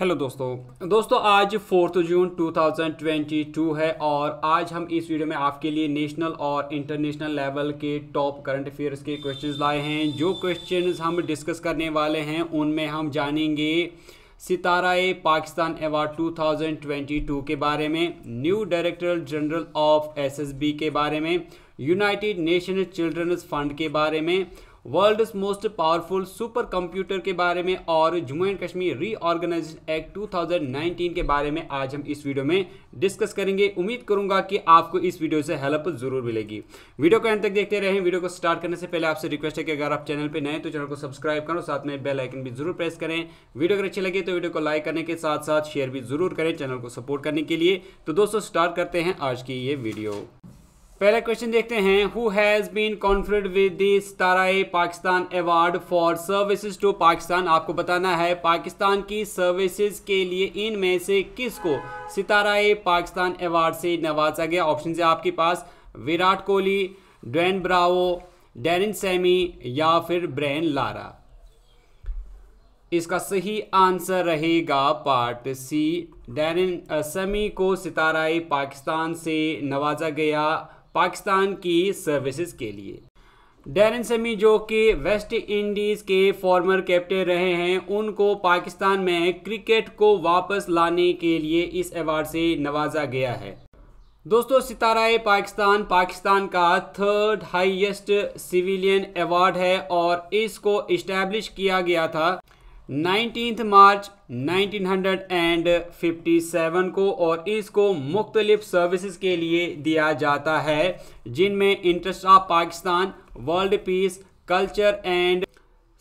hello दोस्तों दोस्तों आज फोर्थ जून 2022 है और आज हम इस वीडियो में आपके लिए नेशनल और इंटरनेशनल लेवल के टॉप करंट अफेयर्स के क्वेश्चंस लाए हैं जो क्वेश्चंस हम डिस्कस करने वाले हैं उनमें हम जानेंगे सितारा पाकिस्तान अवार्ड 2022 के बारे में new director general of SSB के बारे में यूनाइटेड नेशन चिल्ड्रंस फंड के बारे में world most powerful super computer के बारे में और Jammu and Kashmir reorganisation act 2019 के बारे में आज हम इस वीडियो में डिस्कस करेंगे उम्मीद करूंगा कि आपको इस वीडियो से हेल्प जरूर मिलेगी वीडियो को एंड तक देखते रहें वीडियो को स्टार्ट करने से पहले आपसे रिक्वेस्ट है कि अगर आप चैनल पर नए तो चैनल को सब्सक्राइब करो साथ में बेल आइकन भी जरूर प्रेस करें वीडियो अगर अच्छी लगे तो वीडियो को लाइक करने के साथ साथ शेयर भी जरूर करें चैनल को सपोर्ट करने के लिए तो दोस्तों स्टार्ट करते हैं आज की ये वीडियो पहला क्वेश्चन देखते हैं who has been conferred with the Sitara e Pakistan award for services to Pakistan आपको बताना है पाकिस्तान की सर्विसेज के लिए इनमें से किसको सिताराए पाकिस्तान अवार्ड से नवाजा गया ऑप्शन है आपके पास Virat Kohli Dwayne Bravo Darren Sammy या फिर ब्रैन लारा इसका सही आंसर रहेगा पार्ट सी डेरिन सेमी को सिताराए पाकिस्तान से नवाजा गया पाकिस्तान की सर्विसेज के लिए डेरन सेमी जो कि वेस्ट इंडीज़ के फॉर्मर कैप्टन रहे हैं उनको पाकिस्तान में क्रिकेट को वापस लाने के लिए इस अवार्ड से नवाजा गया है दोस्तों सितारा पाकिस्तान पाकिस्तान का थर्ड हाईएस्ट सिविलियन अवार्ड है और इसको इस्टेब्लिश किया गया था नाइनटीन मार्च 1957 को और इसको मुख्तलिफ सर्विसेज के लिए दिया जाता है जिनमें interest of Pakistan world peace culture and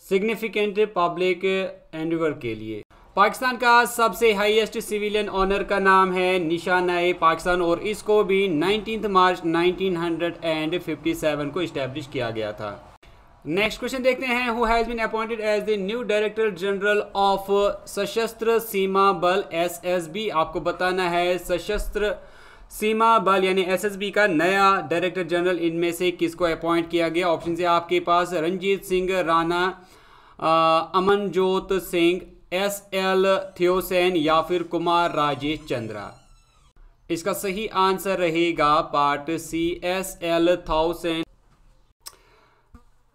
significant public endeavour के लिए पाकिस्तान का सबसे हाईएस्ट सिविलियन ऑनर का नाम है ए पाकिस्तान और इसको भी 19 मार्च 1957 को इस्टेब्लिश किया गया था नेक्स्ट क्वेश्चन देखते हैं who has been appointed as the new director general of Sashastra Seema बल एसएसबी आपको बताना है सशस्त्र सीमा बल यानी एसएसबी का नया डायरेक्टर जनरल इनमें से किसको अपॉइंट किया गया ऑप्शन से आपके पास रंजीत सिंह राणा अमनजोत सिंह एस एल थियोसेन या फिर कुमार राजेश चंद्रा इसका सही आंसर रहेगा part C S L Thaosen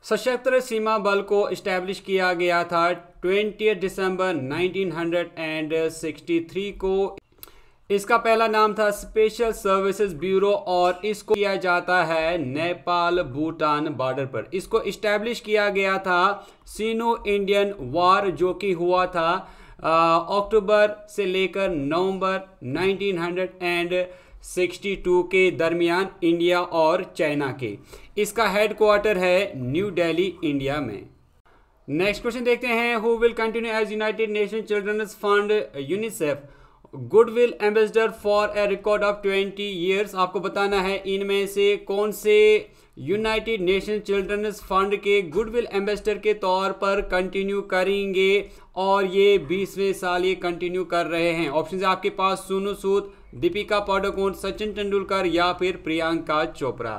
Sashastra Seema बल को इस्टेब्लिश किया गया था ट्वेंटी दिसंबर 1963 को इसका पहला नाम था स्पेशल सर्विसेज ब्यूरो और इसको किया जाता है नेपाल भूटान बॉर्डर पर इसको इस्टेब्लिश किया गया था सीनो इंडियन वार जो कि हुआ था अक्टूबर से लेकर नवंबर 1900 एंड 62 के दरमियान इंडिया और चाइना के इसका हेडक्वार्टर है न्यू दिल्ली इंडिया में नेक्स्ट क्वेश्चन देखते हैं who will continue as United Nation children's fund UNICEF goodwill ambassador for a record of 20 years आपको बताना है इनमें से कौन से यूनाइटेड नेशन चिल्ड्रंस फंड के गुडविल एम्बेसडर के तौर पर कंटिन्यू करेंगे और ये बीसवें साल ये कंटिन्यू कर रहे हैं ऑप्शन है आपके पास सोनू सूद दीपिका पाडोकोन सचिन तेंदुलकर या फिर प्रियंका चोपड़ा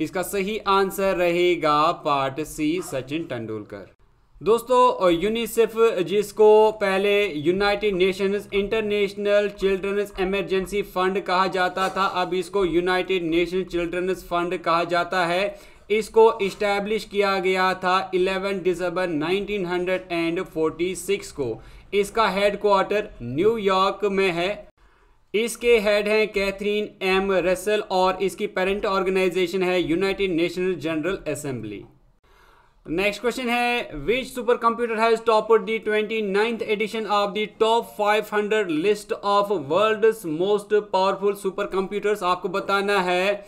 इसका सही आंसर रहेगा पार्ट सी सचिन तेंदुलकर दोस्तों यूनिसेफ जिसको पहले United Nations international children's emergency fund कहा जाता था अब इसको यूनाइटेड नेशन चिल्ड्रंस फंड कहा जाता है इसको इस्टेब्लिश किया गया था 11 दिसंबर 1946 को इसका हेड क्वार्टर न्यूयॉर्क में है इसके हेड हैं कैथरीन एम रसल और इसकी पेरेंट ऑर्गेनाइजेशन है United National General Assembly next question है which super computer has topped the twenty ninth edition of the top 500 list of world most powerful super computers आपको बताना है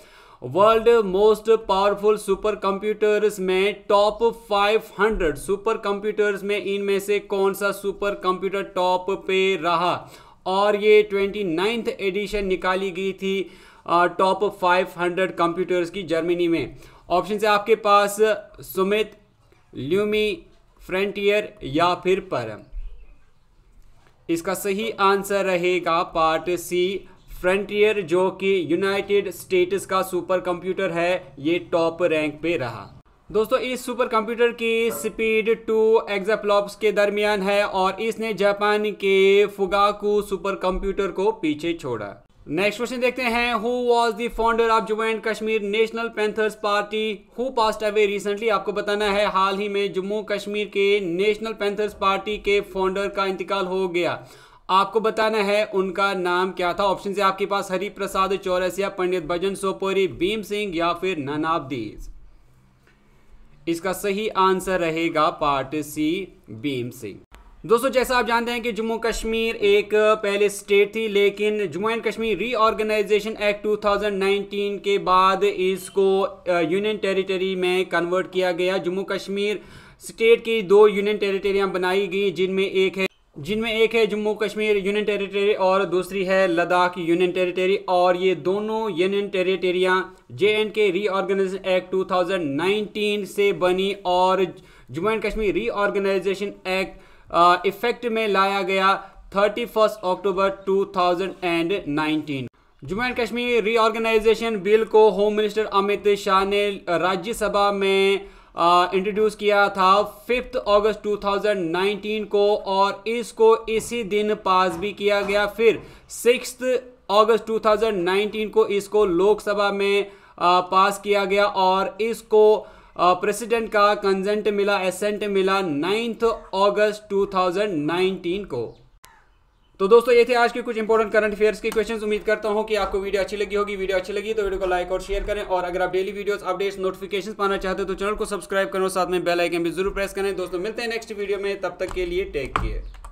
world most powerful super computers में top 500 super computers में इनमें से कौन सा सुपर कंप्यूटर टॉप पे रहा और ये ट्वेंटी नाइन्थ एडिशन निकाली गई थी टॉप 500 कंप्यूटर्स की जर्मनी में ऑप्शन से आपके पास सुमित ल्यूमी फ्रंटियर या फिर परम इसका सही आंसर रहेगा पार्ट सी फ्रंटियर जो कि यूनाइटेड स्टेट्स का सुपर कंप्यूटर है ये टॉप रैंक पे रहा दोस्तों इस सुपर कंप्यूटर की स्पीड टू एग्जाप्लॉप्स के दरमियान है और इसने जापान के फुगाकू सुपर कंप्यूटर को पीछे छोड़ा नेक्स्ट क्वेश्चन देखते हैं who was the founder of Jammu and Kashmir national panthers party who passed away recently आपको बताना है हाल ही में जम्मू कश्मीर के नेशनल पैंथर्स पार्टी के फाउंडर का इंतकाल हो गया आपको बताना है उनका नाम क्या था ऑप्शन से आपके पास हरि प्रसाद चौरसिया पंडित भजन सोपोरी भीम सिंह या फिर ननाबदीज इसका सही आंसर रहेगा पार्ट सी भीम सिंह दोस्तों जैसा आप जानते हैं कि जम्मू कश्मीर एक पहले स्टेट थी लेकिन Jammu and Kashmir reorganisation act 2019 के बाद इसको यूनियन टेरिटरी में कन्वर्ट किया गया जम्मू कश्मीर स्टेट की दो यूनियन टेरिटरियां बनाई गई जिनमें एक है जिनमें एक है जम्मू कश्मीर यूनियन टेरिटरी और दूसरी है लद्दाख यूनियन टेरिटरी और ये दोनों यूनियन टेरिटरियाँ J and K reorganisation act two से बनी और Jammu and Kashmir reorganisation act effect में लाया गया 31 October 2019 Jammu and Kashmir reorganisation bill को होम मिनिस्टर अमित शाह ने राज्यसभा में इंट्रोड्यूस किया था फिफ्थ अगस्त 2019 को और इसको इसी दिन पास भी किया गया फिर सिक्स अगस्त 2019 को इसको लोकसभा में आ, पास किया गया और इसको प्रेसिडेंट का कंजेंट मिला एसेंट मिला नाइन्थ अगस्त 2019 को तो दोस्तों ये थे आज के कुछ इंपॉर्टेंट करंट अफेयर्स के क्वेश्चंस उम्मीद करता हूं कि आपको वीडियो अच्छी लगी होगी वीडियो अच्छी लगी तो वीडियो को लाइक और शेयर करें और अगर आप डेली वीडियोस अपडेट्स नोटिफिकेशन पाना चाहते हैं तो चैनल को सब्सक्राइब करें और साथ में बेल आइकन भी जरूर प्रेस करें दोस्तों मिलते हैं नेक्स्ट वीडियो में तब तक के लिए टेक केयर